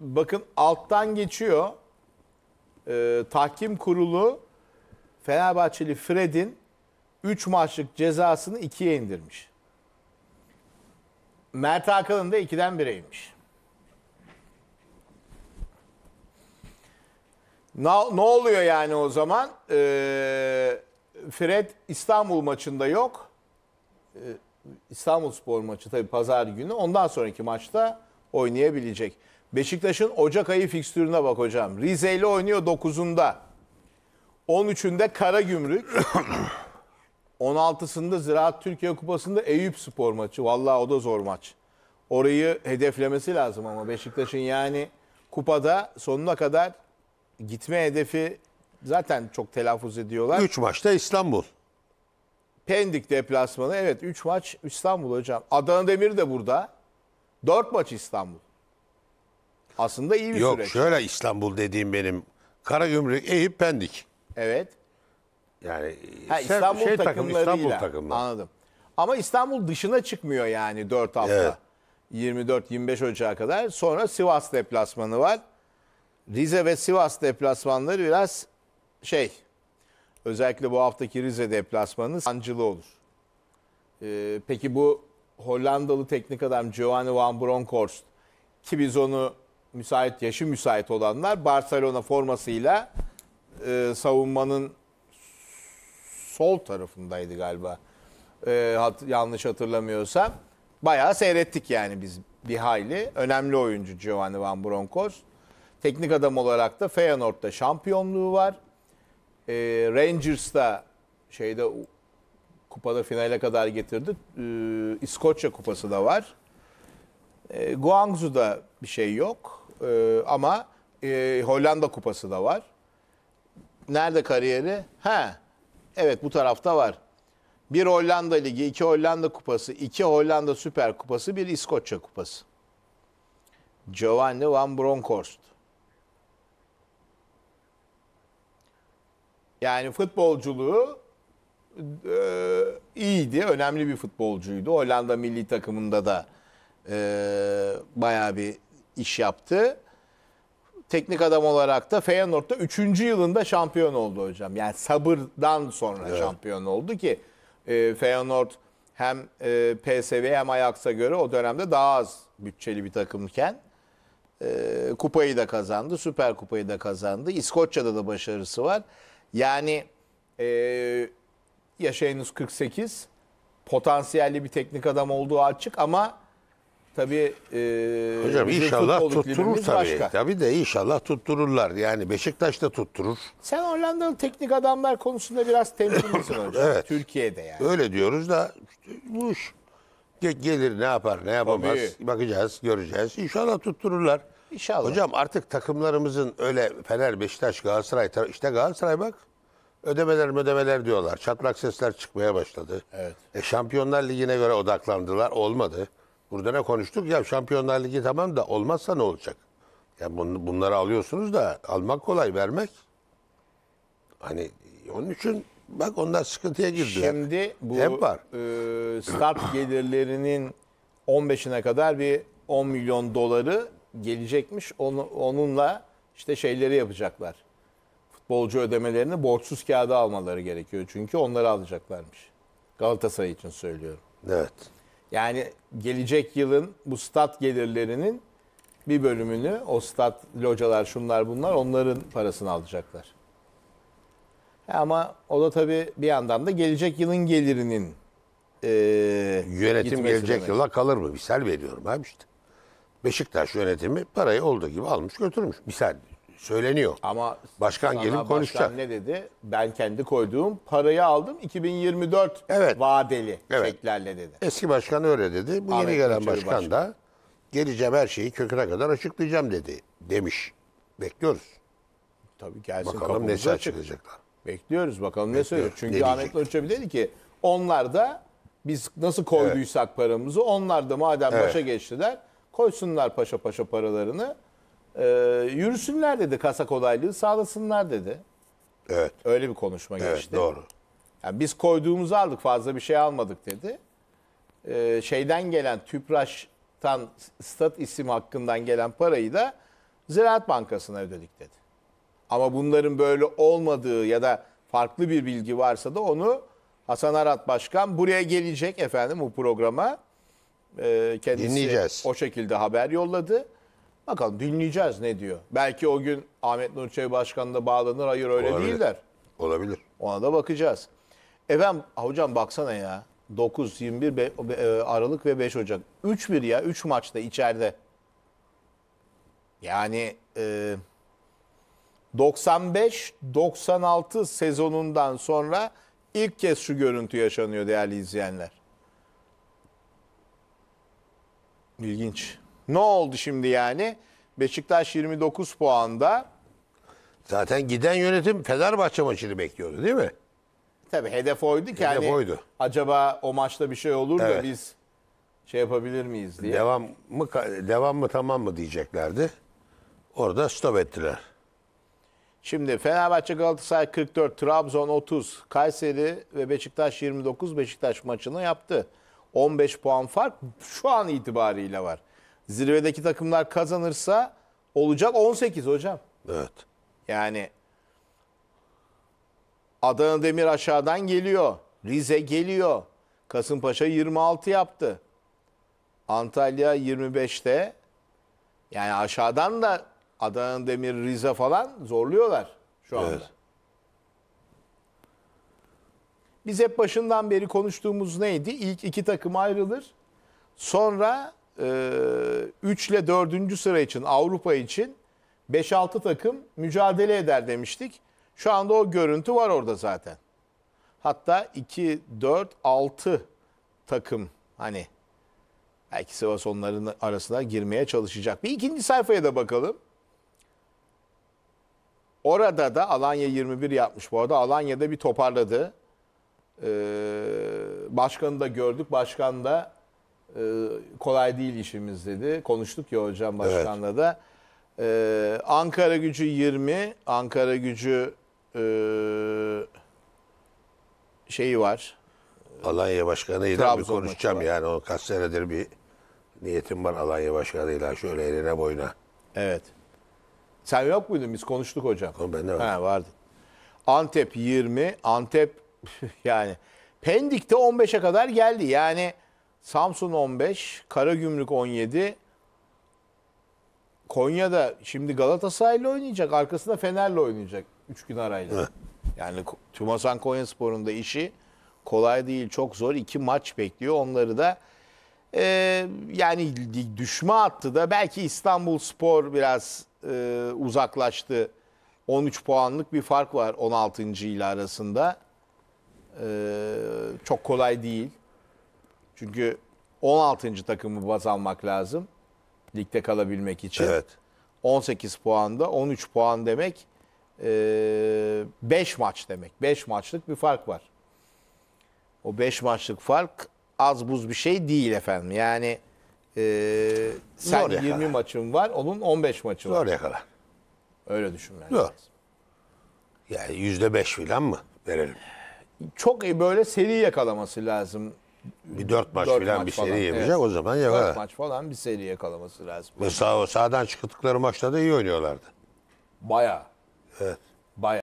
bakın alttan geçiyor. Ee, tahkim kurulu Fenerbahçeli Fred'in 3 maçlık cezasını 2'ye indirmiş. Mert Hakan'ın da 2'den 1'e inmiş. Ne, ne oluyor yani o zaman? Ee, Fred İstanbul maçında yok. Ee, İstanbul Spor maçı tabii pazar günü. Ondan sonraki maçta oynayabilecek. Beşiktaş'ın Ocak ayı fikstürüne bak hocam. Rize ile oynuyor 9'unda. 13'ünde Karagümrük. 16'sında Ziraat Türkiye Kupası'nda Eyüp Spor maçı. Vallahi o da zor maç. Orayı hedeflemesi lazım ama Beşiktaş'ın yani kupada sonuna kadar gitme hedefi zaten çok telaffuz ediyorlar. 3 maçta İstanbul. Pendik deplasmanı evet 3 maç İstanbul hocam. Adana Demir de burada. 4 maç İstanbul. Aslında iyi bir Yok, süreç. Yok şöyle İstanbul dediğim benim. Karagümrük, Eyüp, Pendik. Evet. Yani ha, şey, şey İstanbul şey takım İstanbul takımları. Anladım. Ama İstanbul dışına çıkmıyor yani 4 hafta. Evet. 24-25 Ocağı kadar. Sonra Sivas deplasmanı var. Rize ve Sivas deplasmanları biraz şey özellikle bu haftaki Rize deplasmanı sancılı olur. Ee, peki bu Hollandalı teknik adam Giovanni Van Bronckhorst ki biz onu müsait yaşı müsait olanlar Barcelona formasıyla e, savunmanın sol tarafındaydı galiba. E, hat, yanlış hatırlamıyorsam. Bayağı seyrettik yani biz bir hayli. Önemli oyuncu Giovanni Van Bronckhorst. Teknik adam olarak da Feyenoord'da şampiyonluğu var. E, Rangers'ta şeyde kupada finale kadar getirdi. E, İskoçya kupası da var. E, Guangzhou'da bir şey yok. Ee, ama e, Hollanda Kupası da var. Nerede kariyeri? he evet bu tarafta var. Bir Hollanda Ligi, iki Hollanda Kupası, iki Hollanda Süper Kupası, bir İskoçya Kupası. Giovanni Van Bronckhorst. Yani futbolculuğu e, iyiydi. Önemli bir futbolcuydu. Hollanda milli takımında da e, bayağı bir iş yaptı. Teknik adam olarak da Feyenoord'da 3. yılında şampiyon oldu hocam. Yani sabırdan sonra evet. şampiyon oldu ki e, Feyenoord hem e, PSV hem Ajax'a göre o dönemde daha az bütçeli bir takımken e, kupayı da kazandı, Süper Kupayı da kazandı. İskoçya'da da başarısı var. Yani e, yaşa henüz 48 potansiyelli bir teknik adam olduğu açık ama Tabii e, Hocam inşallah tutturur tabii. Başka. Tabii de inşallah tuttururlar. Yani Beşiktaş da tutturur. Sen Hollandalı teknik adamlar konusunda biraz temkinlisin hocam. evet. Türkiye'de yani. Öyle diyoruz da bu iş gelir ne yapar ne yapamaz tabii. bakacağız göreceğiz. İnşallah tuttururlar. İnşallah. Hocam artık takımlarımızın öyle Fener, Beşiktaş, Galatasaray işte Galatasaray bak ödemeler ödemeler diyorlar. Çatlak sesler çıkmaya başladı. Evet. E, Şampiyonlar Ligi'ne göre odaklandılar. Olmadı. Burada ne konuştuk? Ya Şampiyonlar Ligi tamam da olmazsa ne olacak? Ya bun, bunları alıyorsunuz da almak kolay, vermek. Hani onun için bak onlar sıkıntıya girdiler. Şimdi bu Hep var. E, start gelirlerinin 15'ine kadar bir 10 milyon doları gelecekmiş. Onu, onunla işte şeyleri yapacaklar. Futbolcu ödemelerini borçsuz kağıda almaları gerekiyor. Çünkü onları alacaklarmış. Galatasaray için söylüyorum. Evet. Yani gelecek yılın bu stat gelirlerinin bir bölümünü o stat localar şunlar bunlar onların parasını alacaklar. E ama o da tabii bir yandan da gelecek yılın gelirinin e, Yönetim gelecek demek. yıla kalır mı? Misal veriyorum abi işte. Beşiktaş yönetimi parayı olduğu gibi almış götürmüş. Misal Söyleniyor. Ama başkan gelip başkan ne dedi? Ben kendi koyduğum parayı aldım 2024 evet. vadeli evet. çeklerle dedi. Eski başkan öyle dedi. Bu Ahmet yeni gelen başkan, başkan da geleceğim her şeyi köküne kadar açıklayacağım dedi. Demiş. Bekliyoruz. Tabii gelsin Bakalım ne açıklayacaklar. Bekliyoruz bakalım ne söylüyor. Çünkü ne Ahmet Ölçevi dedi ki onlar da biz nasıl koyduysak evet. paramızı onlar da madem evet. başa geçtiler koysunlar paşa paşa paralarını e, yürüsünler dedi kasa kolaylığı sağlasınlar dedi. Evet. Öyle bir konuşma evet, geçti. Doğru. Yani biz koyduğumuzu aldık fazla bir şey almadık dedi. E, şeyden gelen TÜPRAŞ'tan stat isim hakkından gelen parayı da Ziraat Bankası'na ödedik dedi. Ama bunların böyle olmadığı ya da farklı bir bilgi varsa da onu Hasan Arat Başkan buraya gelecek efendim bu programa. Ee, kendisi Dinleyeceğiz. o şekilde haber yolladı. Bakalım dinleyeceğiz ne diyor. Belki o gün Ahmet Nurçay Başkan da bağlanır hayır öyle Olabilir. değil Olabilir. Ona da bakacağız. Efendim hocam baksana ya. 9, 21 Be- Be- e, Aralık ve 5 Ocak. 3-1 ya 3 maçta içeride. Yani e, 95-96 sezonundan sonra ilk kez şu görüntü yaşanıyor değerli izleyenler. İlginç. Ne oldu şimdi yani? Beşiktaş 29 puanda. Zaten giden yönetim Fenerbahçe maçını bekliyordu değil mi? Tabii hedef oydu ki Hedef hani oydu. acaba o maçta bir şey olur da biz şey yapabilir miyiz diye. Devam mı devam mı tamam mı diyeceklerdi. Orada stop ettiler. Şimdi Fenerbahçe Galatasaray 44, Trabzon 30, Kayseri ve Beşiktaş 29 Beşiktaş maçını yaptı. 15 puan fark şu an itibariyle var zirvedeki takımlar kazanırsa olacak 18 hocam. Evet. Yani Adana Demir aşağıdan geliyor. Rize geliyor. Kasımpaşa 26 yaptı. Antalya 25'te. Yani aşağıdan da Adana Demir, Rize falan zorluyorlar şu anda. Evet. Biz hep başından beri konuştuğumuz neydi? İlk iki takım ayrılır. Sonra 3 ee, ile 4. sıra için Avrupa için 5-6 takım mücadele eder demiştik. Şu anda o görüntü var orada zaten. Hatta 2, 4, 6 takım hani belki Sivas onların arasına girmeye çalışacak. Bir ikinci sayfaya da bakalım. Orada da Alanya 21 yapmış bu arada. Alanya'da bir toparladı. Ee, başkanı da gördük. Başkan da e, kolay değil işimiz dedi. Konuştuk ya hocam başkanla da. E, Ankara gücü 20, Ankara gücü e, şeyi var. Alanya Başkanı'yla bir Trabzon maçı konuşacağım var. yani. O kaç senedir bir niyetim var Alanya Başkanı'yla. Şöyle eline boyuna. Evet. Sen yok muydun? Biz konuştuk hocam. O bende var. Ha, vardı. Antep 20, Antep yani Pendik'te 15'e kadar geldi. Yani Samsun 15, Karagümrük 17. Konya'da şimdi Galatasaray'la oynayacak. Arkasında Fener'le oynayacak. 3 gün arayla. yani Tümasan Konya Sporu'nda işi kolay değil. Çok zor. 2 maç bekliyor. Onları da e, yani düşme attı da belki İstanbul Spor biraz e, uzaklaştı. 13 puanlık bir fark var 16. ile arasında. E, çok kolay değil. Çünkü 16. takımı baz almak lazım. Ligde kalabilmek için. Evet. 18 puanda 13 puan demek 5 e, maç demek. 5 maçlık bir fark var. O 5 maçlık fark az buz bir şey değil efendim. Yani e, sen Zor 20 yakala. maçın var, onun 15 maçı var. Zor yakala. Öyle düşünmen Zor. lazım. Yani %5 falan mı verelim? Çok iyi böyle seri yakalaması lazım bir dört maç dört falan maç bir seri yapacak evet. o zaman ya. Dört maç falan bir seri yakalaması lazım. Mesela o sahadan çıktıkları maçta da iyi oynuyorlardı. Bayağı. Evet.